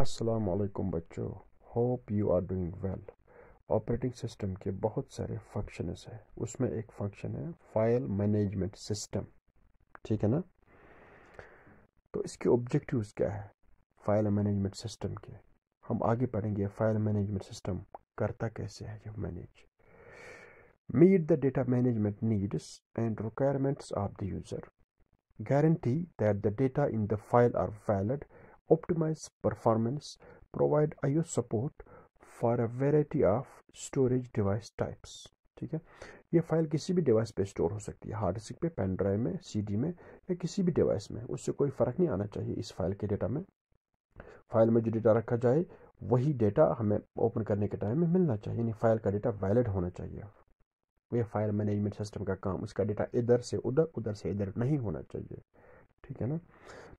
असलकम बच्चों hope you are doing well operating system के बहुत सारे फंक्शन हैं उसमें एक फंक्शन है फाइल मैनेजमेंट सिस्टम ठीक है ना तो इसके ऑब्जेक्टिव्स क्या है फाइल मैनेजमेंट सिस्टम के हम आगे पढ़ेंगे फाइल मैनेजमेंट सिस्टम करता कैसे है ये manage meet the data management needs and requirements of the user guarantee that the data in the file are valid optimize performance, provide IO support for a variety of storage device types. ठीक है ये file किसी भी device पे store हो सकती है hard disk पे पेन ड्राइव में सीडी में या किसी भी डिवाइस में उससे कोई फ़र्क नहीं आना चाहिए इस फाइल के डेटा में फाइल में जो डेटा रखा जाए वही डेटा हमें ओपन करने के टाइम में मिलना चाहिए यानी फाइल का डेटा वैलिड होना चाहिए यह फाइल मैनेजमेंट सिस्टम का काम उसका डेटा इधर से उधर उधर से इधर नहीं होना चाहिए ठीक है ना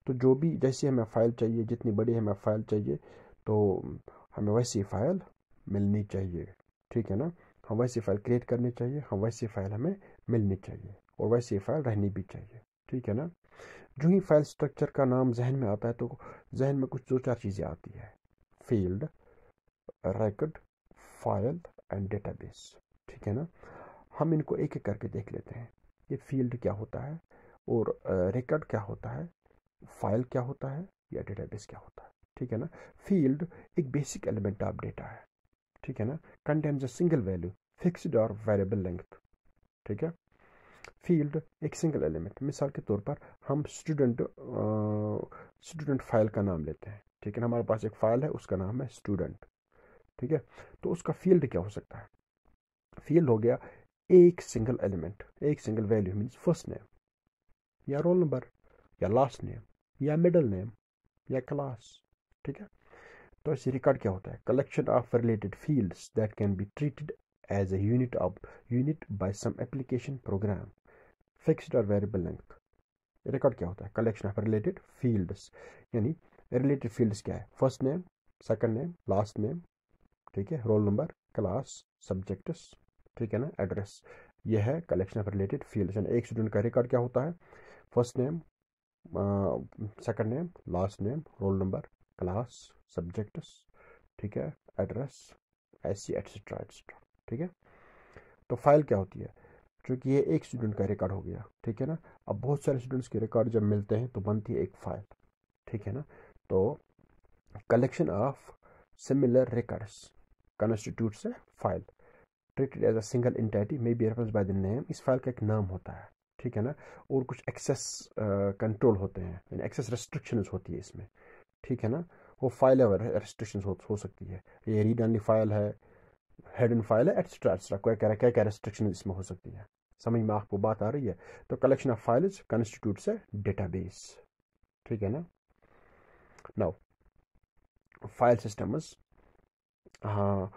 तो जो भी जैसी हमें फ़ाइल चाहिए जितनी बड़ी हमें फ़ाइल चाहिए तो हमें वैसी फ़ाइल मिलनी चाहिए ठीक है ना हम वैसी फ़ाइल क्रिएट करनी चाहिए हम वैसी फ़ाइल हमें मिलनी चाहिए और वैसी फ़ाइल रहनी भी चाहिए ठीक है ना जो ही फाइल स्ट्रक्चर का नाम जहन में आता है तो जहन में कुछ दो चार चीज़ें आती है field record file and database ठीक है ना हम इनको एक एक करके देख लेते हैं ये फील्ड क्या होता है और रिकॉर्ड क्या होता है फाइल क्या होता है या डेटाबेस क्या होता है ठीक है ना फील्ड एक बेसिक एलिमेंट ऑफ डेटा है ठीक है ना contents a single value fixed और वेरिएबल लेंथ ठीक है फील्ड एक सिंगल एलिमेंट मिसाल के तौर पर हम स्टूडेंट स्टूडेंट फाइल का नाम लेते हैं ठीक है ना हमारे पास एक फाइल है उसका नाम है स्टूडेंट ठीक है तो उसका फील्ड क्या हो सकता है फील्ड हो गया एक सिंगल एलिमेंट एक single value means first name या रोल नंबर या लास्ट नेम या मिडल नेम या क्लास ठीक है तो ऐसे रिकॉर्ड क्या होता है collection of related fields that can be treated as a unit of unit by some application program fixed और वेरिएबल लेंथ रिकॉर्ड क्या होता है कलेक्शन ऑफ रिलेटेड फील्ड्स यानी रिलेटेड फील्ड्स क्या है first name second name last name ठीक है role number class subjects ठीक है ना एड्रेस यह है कलेक्शन ऑफ रिलेटेड फील्ड्स यानी एक स्टूडेंट का रिकॉर्ड क्या होता है first name second name last name roll number class subject ठीक है एड्रेस ऐसी एट्सट्रा एट्सट्रा ठीक है तो फाइल क्या होती है क्योंकि ये एक स्टूडेंट का रिकॉर्ड हो गया ठीक है ना अब बहुत सारे स्टूडेंट्स के रिकॉर्ड जब मिलते हैं तो बनती है एक फाइल ठीक है ना तो collection of similar records constitute से file treated as a single entity may be referenced by the name इस फाइल का एक नाम होता है ठीक है ना और कुछ एक्सेस कंट्रोल होते हैं यानी एक्सेस रेस्ट्रिक्शंस होती है इसमें ठीक है ना वो फाइल एवर रेस्ट्रिक्शन हो, हो सकती है ये रीड ऑनली फाइल है हेड एंड फाइल है एक्स्ट्रा एक्स्ट्रा क्या क्या क्या क्या रेस्ट्रिक्शन इसमें हो सकती है समझ में आपको बात आ रही है तो collection of files constitute database ठीक है ना नाउ फाइल सिस्टम्स हाँ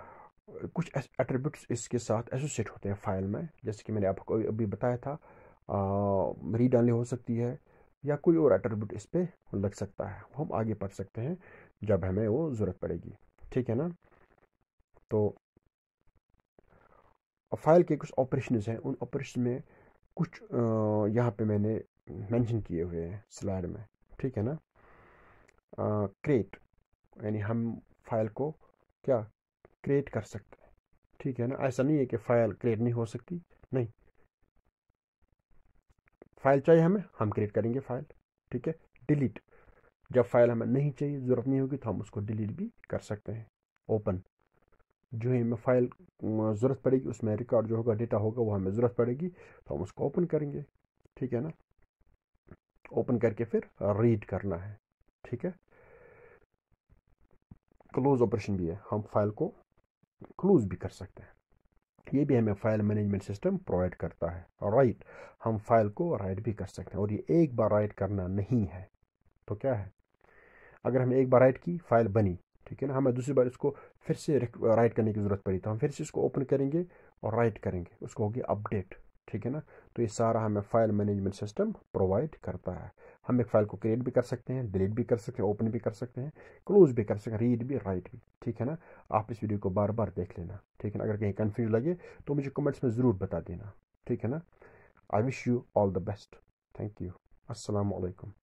कुछ एट्रीब्यूट्स इसके साथ एसोसिएट होते हैं फाइल में जैसे कि मैंने आपको अभी बताया था री डालनी हो सकती है या कोई और एट्रीब्यूट इस पर लग सकता है हम आगे पढ़ सकते हैं जब हमें वो ज़रूरत पड़ेगी ठीक है ना तो फाइल के कुछ ऑपरेशन हैं उन ऑपरेशन में कुछ यहाँ पे मैंने मेंशन किए हुए हैं स्लाइड में ठीक है ना क्रिएट यानी हम फाइल को क्या क्रिएट कर सकते हैं ठीक है ना ऐसा नहीं है कि फाइल क्रिएट नहीं हो सकती नहीं फाइल चाहिए हमें हम क्रिएट करेंगे फाइल ठीक है डिलीट जब फाइल हमें नहीं चाहिए ज़रूरत नहीं होगी तो हम उसको डिलीट भी कर सकते हैं ओपन जो है हमें फाइल ज़रूरत पड़ेगी उसमें रिकॉर्ड जो होगा डेटा होगा वो हमें ज़रूरत पड़ेगी तो हम उसको ओपन करेंगे ठीक है ना ओपन करके फिर रीड करना है ठीक है क्लोज ऑपरेशन भी है हम फाइल को क्लोज भी कर सकते हैं ये भी हमें फाइल मैनेजमेंट सिस्टम प्रोवाइड करता है राइट हम फाइल को राइट भी कर सकते हैं और ये एक बार राइट करना नहीं है तो क्या है अगर हमें एक बार राइट की फाइल बनी ठीक है ना हमें दूसरी बार इसको फिर से राइट करने की ज़रूरत पड़ी तो हम फिर से इसको ओपन करेंगे और राइट करेंगे उसको होगी अपडेट ठीक है ना तो ये सारा हमें फाइल मैनेजमेंट सिस्टम प्रोवाइड करता है हम एक फाइल को क्रिएट भी कर सकते हैं डिलीट भी कर सकते हैं ओपन भी कर सकते हैं क्लोज भी कर सकते हैं रीड भी राइट भी ठीक है ना आप इस वीडियो को बार बार देख लेना ठीक है ना अगर कहीं कन्फ्यूज लगे तो मुझे कमेंट्स में ज़रूर बता देना ठीक है ना I wish you all the best thank you असलकम